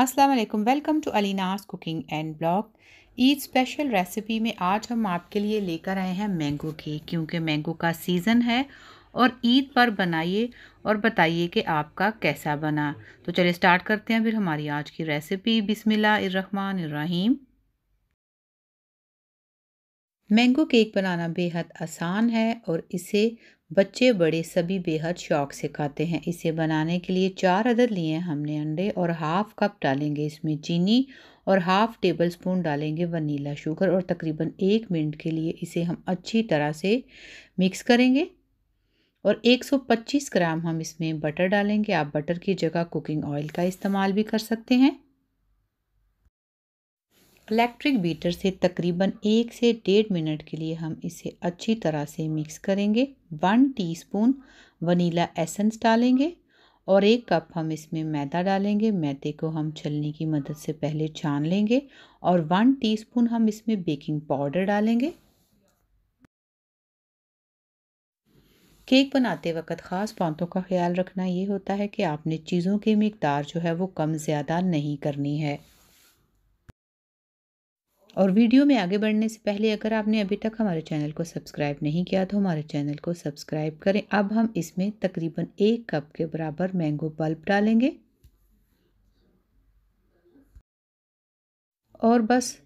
अस्सलाम welcome to Alina's cooking and blog Eid special recipe में आज हम आपके लिए लेकर आए हैं मैंगो केक क्योंकि मैंगो का सीज़न है और ईद पर बनाइए और बताइए कि आपका कैसा बना तो चलिए स्टार्ट करते हैं फिर हमारी आज की रेसिपी बिसमिल्लाम मैंगो केक बनाना बेहद आसान है और इसे बच्चे बड़े सभी बेहद शौक से खाते हैं इसे बनाने के लिए चार अदद लिए हमने अंडे और हाफ़ कप डालेंगे इसमें चीनी और हाफ़ टेबल स्पून डालेंगे वनीला शुगर और तकरीबन एक मिनट के लिए इसे हम अच्छी तरह से मिक्स करेंगे और 125 ग्राम हम इसमें बटर डालेंगे आप बटर की जगह कुकिंग ऑयल का इस्तेमाल भी कर सकते हैं इलेक्ट्रिक बीटर से तकरीबन एक से डेढ़ मिनट के लिए हम इसे अच्छी तरह से मिक्स करेंगे वन टीस्पून वनीला एसेंस डालेंगे और एक कप हम इसमें मैदा डालेंगे मैदे को हम छलनी की मदद से पहले छान लेंगे और वन टीस्पून हम इसमें बेकिंग पाउडर डालेंगे केक बनाते वक्त ख़ास पौधों का ख्याल रखना ये होता है कि आपने चीज़ों की मकदार जो है वो कम ज़्यादा नहीं करनी है और वीडियो में आगे बढ़ने से पहले अगर आपने अभी तक हमारे चैनल को सब्सक्राइब नहीं किया तो हमारे चैनल को सब्सक्राइब करें अब हम इसमें तकरीबन एक कप के बराबर मैंगो बल्ब डालेंगे और बस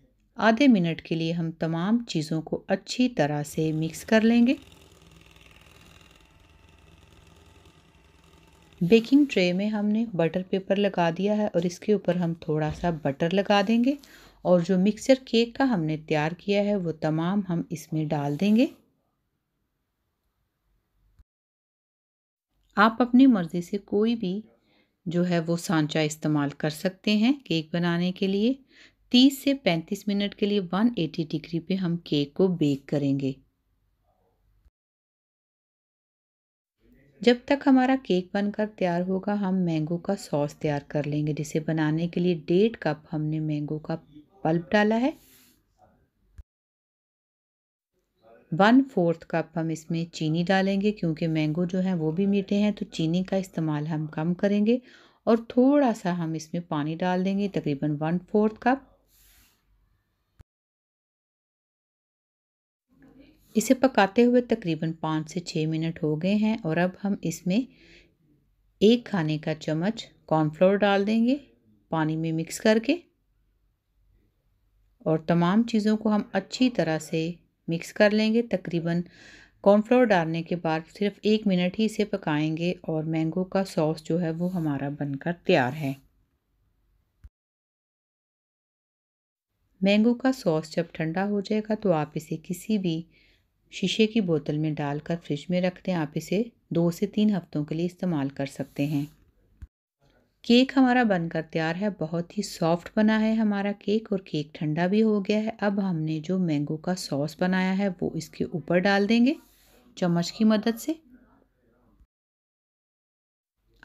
आधे मिनट के लिए हम तमाम चीज़ों को अच्छी तरह से मिक्स कर लेंगे बेकिंग ट्रे में हमने बटर पेपर लगा दिया है और इसके ऊपर हम थोड़ा सा बटर लगा देंगे और जो मिक्सचर केक का हमने तैयार किया है वो तमाम हम इसमें डाल देंगे आप अपनी मर्ज़ी से कोई भी जो है वो सांचा इस्तेमाल कर सकते हैं केक बनाने के लिए 30 से 35 मिनट के लिए 180 डिग्री पे हम केक को बेक करेंगे जब तक हमारा केक बनकर तैयार होगा हम मैंगो का सॉस तैयार कर लेंगे जिसे बनाने के लिए डेढ़ कप हमने मैंगो का पल्प डाला है वन फोर्थ कप हम इसमें चीनी डालेंगे क्योंकि मैंगो जो है वो भी मीठे हैं तो चीनी का इस्तेमाल हम कम करेंगे और थोड़ा सा हम इसमें पानी डाल देंगे तकरीबन वन फोर्थ कप इसे पकाते हुए तकरीबन पाँच से छः मिनट हो गए हैं और अब हम इसमें एक खाने का चम्मच कॉर्नफ्लोर डाल देंगे पानी में मिक्स करके और तमाम चीज़ों को हम अच्छी तरह से मिक्स कर लेंगे तकरीबन कॉर्नफ्लोर डालने के बाद सिर्फ एक मिनट ही इसे पकाएंगे और मैंगो का सॉस जो है वो हमारा बनकर तैयार है मैंगो का सॉस जब ठंडा हो जाएगा तो आप इसे किसी भी शीशे की बोतल में डालकर फ्रिज में रख दें आप इसे दो से तीन हफ्तों के लिए इस्तेमाल कर सकते हैं केक हमारा बनकर तैयार है बहुत ही सॉफ्ट बना है हमारा केक और केक ठंडा भी हो गया है अब हमने जो मैंगो का सॉस बनाया है वो इसके ऊपर डाल देंगे चम्मच की मदद से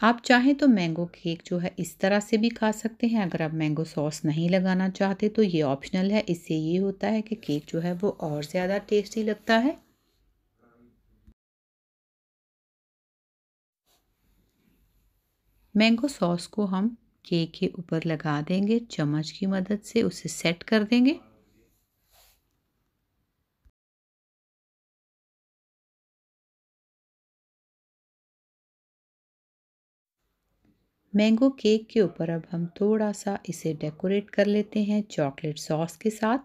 आप चाहें तो मैंगो केक जो है इस तरह से भी खा सकते हैं अगर आप मैंगो सॉस नहीं लगाना चाहते तो ये ऑप्शनल है इससे ये होता है कि केक जो है वो और ज़्यादा टेस्टी लगता है मैंगो सॉस को हम केक के ऊपर लगा देंगे चम्मच की मदद से उसे सेट कर देंगे मैंगो केक के ऊपर अब हम थोड़ा सा इसे डेकोरेट कर लेते हैं चॉकलेट सॉस के साथ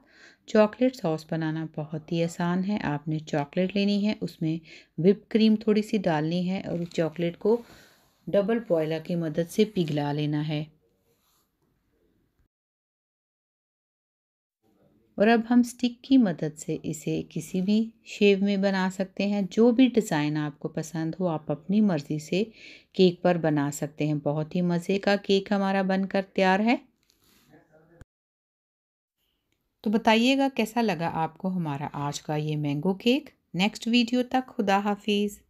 चॉकलेट सॉस बनाना बहुत ही आसान है आपने चॉकलेट लेनी है उसमें विप क्रीम थोड़ी सी डालनी है और चॉकलेट को डबल पॉयला की मदद से पिघला लेना है और अब हम स्टिक की मदद से इसे किसी भी शेव में बना सकते हैं जो भी डिज़ाइन आपको पसंद हो आप अपनी मर्ज़ी से केक पर बना सकते हैं बहुत ही मज़े का केक हमारा बनकर तैयार है तो बताइएगा कैसा लगा आपको हमारा आज का ये मैंगो केक नेक्स्ट वीडियो तक खुदा हाफिज़